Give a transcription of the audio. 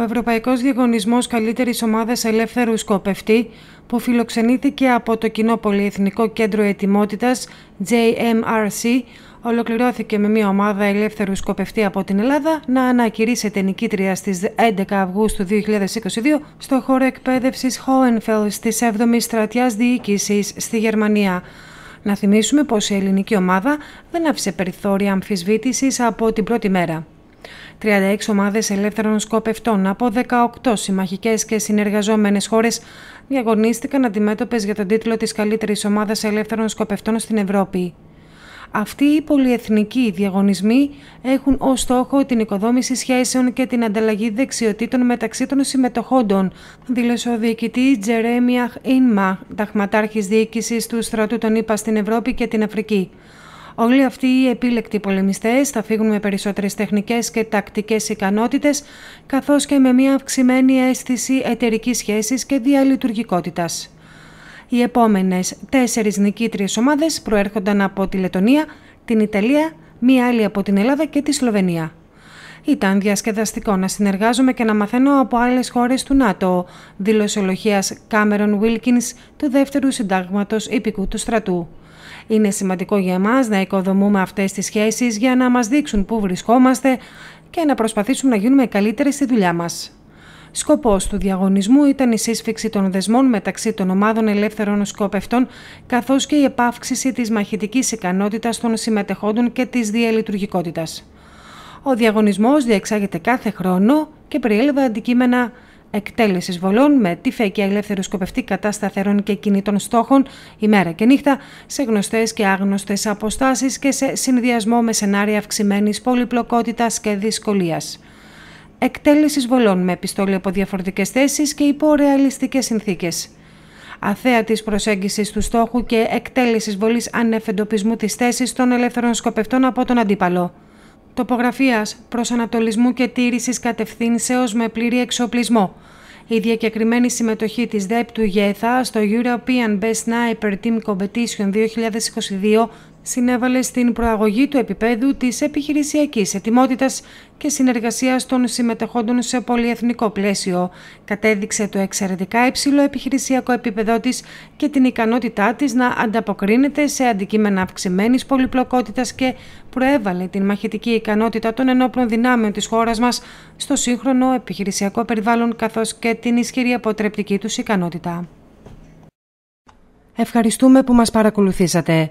Ο Ευρωπαϊκός Διαγωνισμός Καλύτερης Ομάδας Ελεύθερου Σκοπευτή, που φιλοξενήθηκε από το Κοινό Πολυεθνικό Κέντρο Ετοιμότητας JMRC, ολοκληρώθηκε με μια ομάδα ελεύθερου σκοπευτή από την Ελλάδα να ανακηρύσσεται νικήτρια στις 11 Αυγούστου 2022 στο χώρο εκπαίδευσης Hohenfels της 7η Στρατιάς Διοίκησης στη Γερμανία. Να θυμίσουμε πως η ελληνική ομάδα δεν άφησε περιθώρια αμφισβήτησης από την πρώτη μέρα. 36 ομάδες ελεύθερων σκοπευτών από 18 συμμαχικές και συνεργαζόμενες χώρες διαγωνίστηκαν αντιμέτωπες για τον τίτλο της καλύτερης ομάδας ελεύθερων σκοπευτών στην Ευρώπη. Αυτοί οι πολυεθνικοί διαγωνισμοί έχουν ως στόχο την οικοδόμηση σχέσεων και την ανταλλαγή δεξιοτήτων μεταξύ των συμμετοχόντων, δήλωσε ο διοικητής Τζερέμια Ινμα, ταχματάρχης διοίκησης του στρατού των ΗΠΑ στην Ευρώπη και την Αφρική. Όλοι αυτοί οι επίλεκτοι πολεμιστές θα φύγουν με περισσότερες τεχνικές και τακτικές ικανότητες, καθώς και με μια αυξημένη αίσθηση εταιρικής σχέσης και διαλειτουργικότητας. Οι επόμενες τέσσερις νικήτριες ομάδες προέρχονταν από τη Λετωνία, την Ιταλία, μία άλλη από την Ελλάδα και τη Σλοβενία. Ήταν διασκεδαστικό να συνεργάζομαι και να μαθαίνω από άλλες χώρες του ΝΑΤΟ, δήλωσε ο Κάμερον Βίλκινς του δεύτερου Συντάγματος υπηκού του στρατού. Είναι σημαντικό για εμάς να οικοδομούμε αυτές τις σχέσεις για να μας δείξουν πού βρισκόμαστε και να προσπαθήσουμε να γίνουμε καλύτεροι στη δουλειά μας. Σκοπός του διαγωνισμού ήταν η σύσφυξη των δεσμών μεταξύ των ομάδων ελεύθερων σκοπευτών, καθώς και η επαύξηση της μαχητικής ικανότητας των συμμετεχόντων και της διαλειτουργικότητας. Ο διαγωνισμός διεξάγεται κάθε χρόνο και περιέλαβε αντικείμενα εκτέλεσης βολών με τη και ελεύθερου σκοπευτή κατά σταθερών και κινητών στόχων ημέρα και νύχτα, σε γνωστές και άγνωστες αποστάσεις και σε συνδυασμό με σενάρια αυξημένης πολυπλοκότητας και δυσκολίας. Εκτέλεσης βολών με επιστόλη από διαφορετικές θέσεις και υπό ρεαλιστικέ συνθήκε. Αθέα τη προσέγγισης του στόχου και εκτέλεσης βολής ανεφεντοπισμού της θέσης των ελεύθερων σκοπευτών από τον αντίπαλο τοπογραφίας, προσανατολισμού και τήρησης κατευθύνσεως με πλήρη εξοπλισμό, η διακεκριμένη συμμετοχή της ΔΕΠ του ΓΕΘΑ στο European Best Sniper Team Competition 2022 συνέβαλε στην προαγωγή του επίπεδου της επιχειρησιακής ετοιμότητας και συνεργασίας των συμμετεχόντων σε πολυεθνικό πλαίσιο. Κατέδειξε το εξαιρετικά υψηλό επιχειρησιακό επίπεδό της και την ικανότητά της να ανταποκρίνεται σε αντικείμενα αυξημένης πολυπλοκότητας και προέβαλε την μαχητική ικανότητα των ενόπλων δυνάμεων της χώρας μας στο σύγχρονο επιχειρησιακό περιβάλλον καθώς και την ισχυρή αποτρεπτική τους ικανότητα. Ευχαριστούμε που μας παρακολουθήσατε.